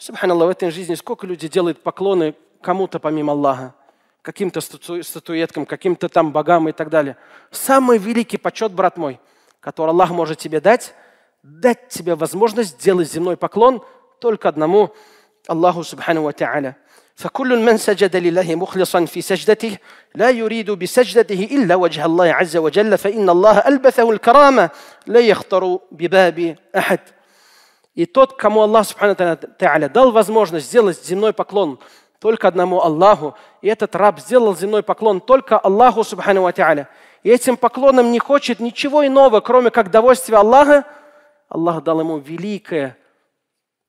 Субханаллах, в этой жизни сколько людей делают поклоны кому-то помимо Аллаха, каким-то статуэткам, каким-то там богам и так далее. Самый великий почет, брат мой, который Аллах может тебе дать, дать тебе возможность сделать земной поклон только одному Аллаху Субхану Ва Та'аля. فكل من سجد لله مخلصا في سجدته لا يريد بسجدته إلا وجه الله عز وجل فإن الله ألبثه الكرامة لا يخطر بباب أحد и тот, кому Аллах Субхану дал возможность сделать земной поклон только одному Аллаху, и этот раб сделал земной поклон только Аллаху Субхану Ва и этим поклоном не хочет ничего иного, кроме как довольствия Аллаха, Аллах дал ему великое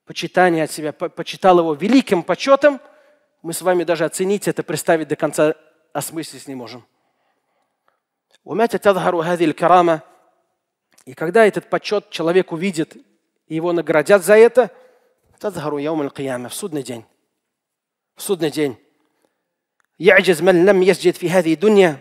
почитание от себя, почитал его великим почетом, мы с вами даже оценить это, представить до конца, осмыслить не можем. И когда этот почет человек увидит и его наградят за это, تظهر يوم القيامة في судный день. В судный день. يعجز من لم يسجد في هذه الدنيا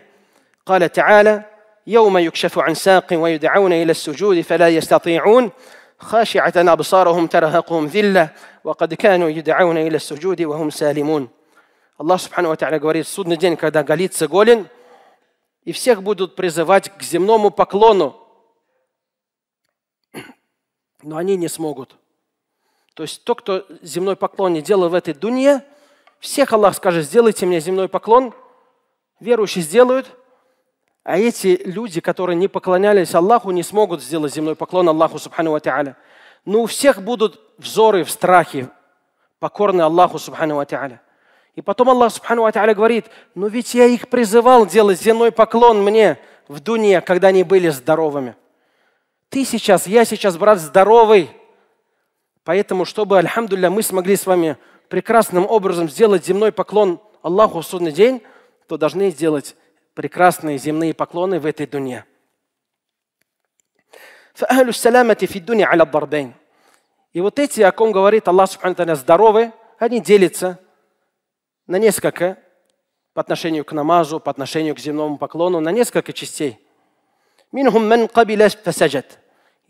قال تعالى يوم يكشف عن ساق ويدعون إلى السجود فلا يستطيعون خاشعة أبصارهم ترهقهم ذلة وقد كانوا يدعون إلى السجود وهم سالمون الله سبحانه وتعالى говорит, судный день, когда галится голен, и всех будут призывать к земному поклону, но они не смогут. То есть то, кто земной поклон не делал в этой дуне, всех Аллах скажет, сделайте мне земной поклон, верующие сделают, а эти люди, которые не поклонялись Аллаху, не смогут сделать земной поклон Аллаху Субхану Ва Но ну, у всех будут взоры в страхе, покорны Аллаху Субхану Ва И потом Аллах Субхану Ва говорит, но «Ну ведь я их призывал делать земной поклон мне в Дуне, когда они были здоровыми ты сейчас, я сейчас, брат, здоровый. Поэтому, чтобы, альхамдулля, мы смогли с вами прекрасным образом сделать земной поклон Аллаху в судный день, то должны сделать прекрасные земные поклоны в этой дуне. И вот эти, о ком говорит Аллах Субхану здоровы, они делятся на несколько по отношению к намазу, по отношению к земному поклону, на несколько частей. Минхум ман кабиля фасаджат.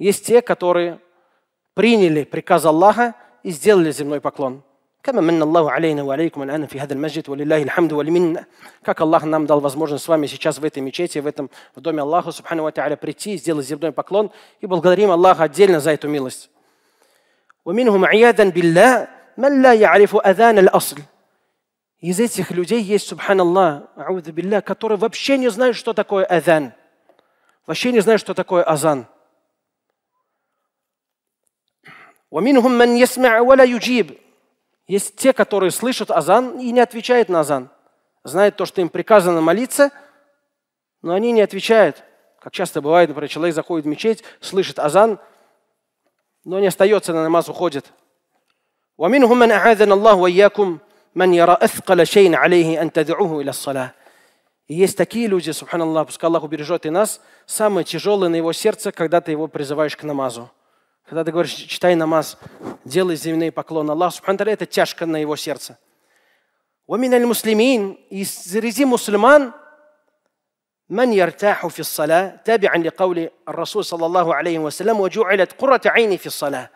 Есть те, которые приняли приказ Аллаха и сделали земной поклон. كما من الله علينا وعليكم الآن في هذا المسجد ولله как Аллах нам дал возможность с вами сейчас в этой мечети, в этом в доме Аллаха субхану ва прийти и сделать земной поклон и благодарим Аллаха отдельно за эту милость. ومنهم عياذا بالله من لا يعرف أذان الأصل Из этих людей есть, субханаллах, аудабилля, которые вообще не знают, что такое азан. Вообще не знают, что такое азан. ومنهم من يسمع ولا يجيب. Есть те, которые слышат азан и не отвечают на азан. Знают то, что им приказано молиться, но они не отвечают. Как часто бывает, например, человек заходит в мечеть, слышит азан, но не остается на намаз, уходит. ومنهم من أعاذنا الله وإياكم من يرى أثقل شيء عليه أن تدعوه إلى الصلاة. И есть такие люди, субханаллах, пускай Аллах убережет и нас, самое тяжелое на его сердце, когда ты его призываешь к намазу. Когда ты говоришь, читай намаз, делай земные поклоны Аллаху, субхану это тяжко на его сердце. ومن المسلمين среди мусульман من يرتاح في الصلاة تابعا لقول الرسول صلى الله عليه وسلم وجعلت قرة عيني في الصلاة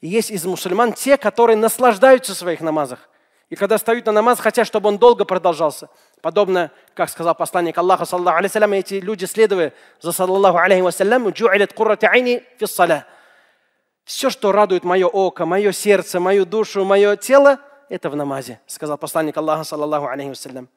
есть из мусульман те, которые наслаждаются в своих намазах. И когда стоят на намаз, хотят, чтобы он долго продолжался. Подобно, как сказал посланник Аллаха, саллаху алейсалям, эти люди, следовали за саллаху алейхи вассалям, «Джу'илят курра айни фи саля». Все, что радует мое око, мое сердце, мою душу, мое тело, это в намазе, сказал посланник Аллаха, саллаллаху алейхи вассалям.